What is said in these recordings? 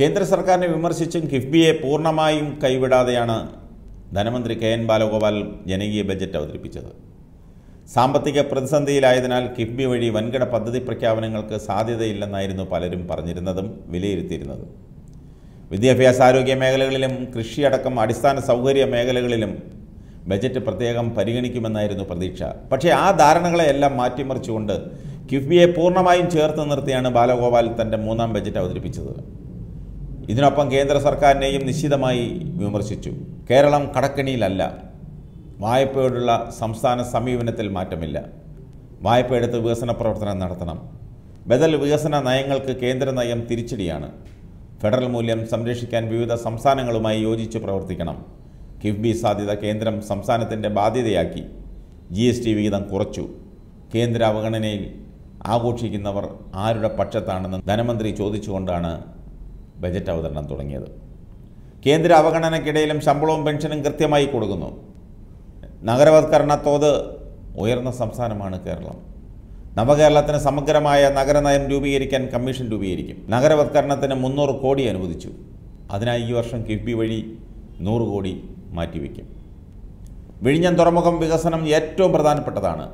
കേന്ദ്ര സർക്കാരിനെ വിമർശിച്ചും കിഫ്ബിയെ പൂർണ്ണമായും കൈവിടാതെയാണ് ധനമന്ത്രി കെ എൻ ബാലഗോപാൽ ജനകീയ ബജറ്റ് അവതരിപ്പിച്ചത് സാമ്പത്തിക പ്രതിസന്ധിയിലായതിനാൽ കിഫ്ബി വഴി വൻകിട പദ്ധതി പ്രഖ്യാപനങ്ങൾക്ക് സാധ്യതയില്ലെന്നായിരുന്നു പലരും പറഞ്ഞിരുന്നതും വിലയിരുത്തിയിരുന്നതും വിദ്യാഭ്യാസ ആരോഗ്യ മേഖലകളിലും കൃഷിയടക്കം അടിസ്ഥാന സൗകര്യ മേഖലകളിലും ബജറ്റ് പ്രത്യേകം പരിഗണിക്കുമെന്നായിരുന്നു പ്രതീക്ഷ പക്ഷേ ആ ധാരണകളെയെല്ലാം മാറ്റിമറിച്ചുകൊണ്ട് കിഫ്ബിയെ പൂർണ്ണമായും ചേർത്ത് നിർത്തിയാണ് ബാലഗോപാൽ തൻ്റെ മൂന്നാം ബജറ്റ് അവതരിപ്പിച്ചത് ഇതിനൊപ്പം കേന്ദ്ര സർക്കാരിനെയും നിശ്ചിതമായി വിമർശിച്ചു കേരളം കടക്കണിയിലല്ല വായ്പയോടുള്ള സംസ്ഥാന സമീപനത്തിൽ മാറ്റമില്ല വായ്പ എടുത്ത് വികസന പ്രവർത്തനം നടത്തണം ബദൽ വികസന നയങ്ങൾക്ക് കേന്ദ്ര നയം തിരിച്ചടിയാണ് ഫെഡറൽ മൂല്യം സംരക്ഷിക്കാൻ വിവിധ സംസ്ഥാനങ്ങളുമായി യോജിച്ച് പ്രവർത്തിക്കണം കിഫ്ബി സാധ്യത കേന്ദ്രം സംസ്ഥാനത്തിൻ്റെ ബാധ്യതയാക്കി ജി എസ് ടി വിഹിതം കുറച്ചു കേന്ദ്ര അവഗണനയിൽ ആഘോഷിക്കുന്നവർ ആരുടെ പക്ഷത്താണെന്ന് ധനമന്ത്രി ചോദിച്ചുകൊണ്ടാണ് ബജറ്റ് അവതരണം തുടങ്ങിയത് കേന്ദ്ര അവഗണനയ്ക്കിടയിലും ശമ്പളവും പെൻഷനും കൃത്യമായി കൊടുക്കുന്നു നഗരവത്കരണ തോത് ഉയർന്ന സംസ്ഥാനമാണ് കേരളം നവകേരളത്തിന് സമഗ്രമായ നഗരനയം രൂപീകരിക്കാൻ കമ്മീഷൻ രൂപീകരിക്കും നഗരവത്കരണത്തിന് മുന്നൂറ് കോടി അനുവദിച്ചു അതിനായി ഈ വർഷം കിഫ്ബി വഴി നൂറ് കോടി മാറ്റിവെക്കും വിഴിഞ്ഞം തുറമുഖം വികസനം ഏറ്റവും പ്രധാനപ്പെട്ടതാണ്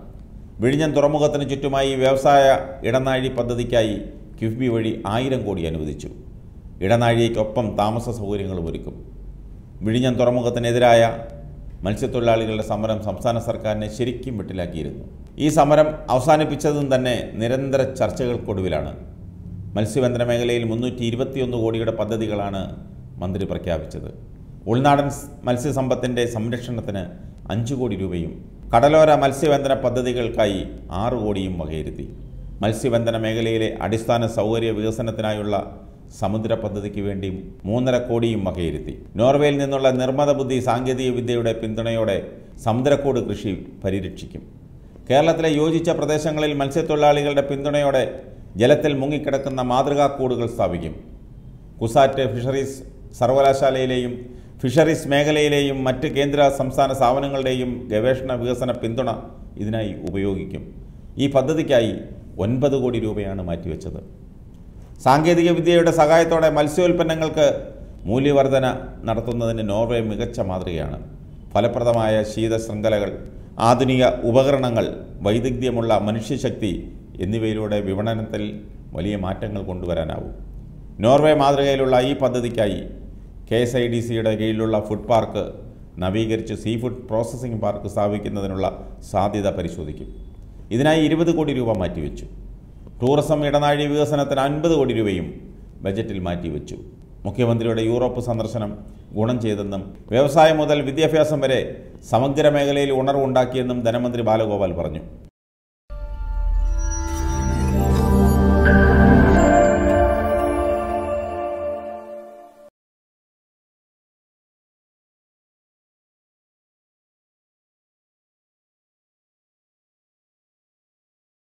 വിഴിഞ്ഞം തുറമുഖത്തിന് ചുറ്റുമായി വ്യവസായ ഇടനാഴി പദ്ധതിക്കായി കിഫ്ബി വഴി ആയിരം കോടി അനുവദിച്ചു ഇടനാഴിയയ്ക്കൊപ്പം താമസ സൗകര്യങ്ങളും ഒരുക്കും വിഴിഞ്ഞം തുറമുഖത്തിനെതിരായ മത്സ്യത്തൊഴിലാളികളുടെ സമരം സംസ്ഥാന സർക്കാരിനെ ശരിക്കും വെട്ടിലാക്കിയിരുന്നു ഈ സമരം അവസാനിപ്പിച്ചതും തന്നെ നിരന്തര ചർച്ചകൾക്കൊടുവിലാണ് മത്സ്യബന്ധന മേഖലയിൽ മുന്നൂറ്റി ഇരുപത്തിയൊന്ന് കോടിയുടെ പദ്ധതികളാണ് മന്ത്രി പ്രഖ്യാപിച്ചത് ഉൾനാടൻ മത്സ്യസമ്പത്തിൻ്റെ സംരക്ഷണത്തിന് അഞ്ച് കോടി രൂപയും കടലോര മത്സ്യബന്ധന പദ്ധതികൾക്കായി ആറ് കോടിയും വകയിരുത്തി മത്സ്യബന്ധന മേഖലയിലെ അടിസ്ഥാന സൗകര്യ വികസനത്തിനായുള്ള സമുദ്ര പദ്ധതിക്ക് വേണ്ടി മൂന്നര കോടിയും വകയിരുത്തി നോർവേയിൽ നിന്നുള്ള നിർമ്മത ബുദ്ധി സാങ്കേതിക വിദ്യയുടെ പിന്തുണയോടെ സമുദ്രക്കോട് കൃഷി പരിരക്ഷിക്കും കേരളത്തിലെ യോജിച്ച പ്രദേശങ്ങളിൽ മത്സ്യത്തൊഴിലാളികളുടെ പിന്തുണയോടെ ജലത്തിൽ മുങ്ങിക്കിടക്കുന്ന മാതൃകാ കൂടുകൾ സ്ഥാപിക്കും കുസാറ്റ് ഫിഷറീസ് സർവകലാശാലയിലെയും ഫിഷറീസ് മേഖലയിലെയും മറ്റ് കേന്ദ്ര സംസ്ഥാന സ്ഥാപനങ്ങളുടെയും ഗവേഷണ വികസന പിന്തുണ ഇതിനായി ഉപയോഗിക്കും ഈ പദ്ധതിക്കായി ഒൻപത് കോടി രൂപയാണ് മാറ്റിവെച്ചത് സാങ്കേതികവിദ്യയുടെ സഹായത്തോടെ മത്സ്യോൽപ്പന്നങ്ങൾക്ക് മൂല്യവർധന നടത്തുന്നതിന് നോർവേ മികച്ച മാതൃകയാണ് ഫലപ്രദമായ ശീത ശൃംഖലകൾ ആധുനിക ഉപകരണങ്ങൾ വൈദഗ്ധ്യമുള്ള മനുഷ്യശക്തി എന്നിവയിലൂടെ വിപണനത്തിൽ വലിയ മാറ്റങ്ങൾ കൊണ്ടുവരാനാവും നോർവേ മാതൃകയിലുള്ള ഈ പദ്ധതിക്കായി കെ എസ് ഐ ഡി സിയുടെ കീഴിലുള്ള ഫുഡ് പാർക്ക് നവീകരിച്ച് സീ ഫുഡ് പ്രോസസ്സിംഗ് പാർക്ക് സ്ഥാപിക്കുന്നതിനുള്ള സാധ്യത പരിശോധിക്കും ഇതിനായി ഇരുപത് കോടി രൂപ മാറ്റിവെച്ചു ടൂറിസം ഇടനാഴി വികസനത്തിന് അൻപത് കോടി രൂപയും ബജറ്റിൽ മാറ്റിവെച്ചു മുഖ്യമന്ത്രിയുടെ യൂറോപ്പ് സന്ദർശനം ഗുണം ചെയ്തെന്നും വ്യവസായം മുതൽ വിദ്യാഭ്യാസം വരെ സമഗ്ര മേഖലയിൽ ഉണർവുണ്ടാക്കിയെന്നും ധനമന്ത്രി ബാലഗോപാൽ പറഞ്ഞു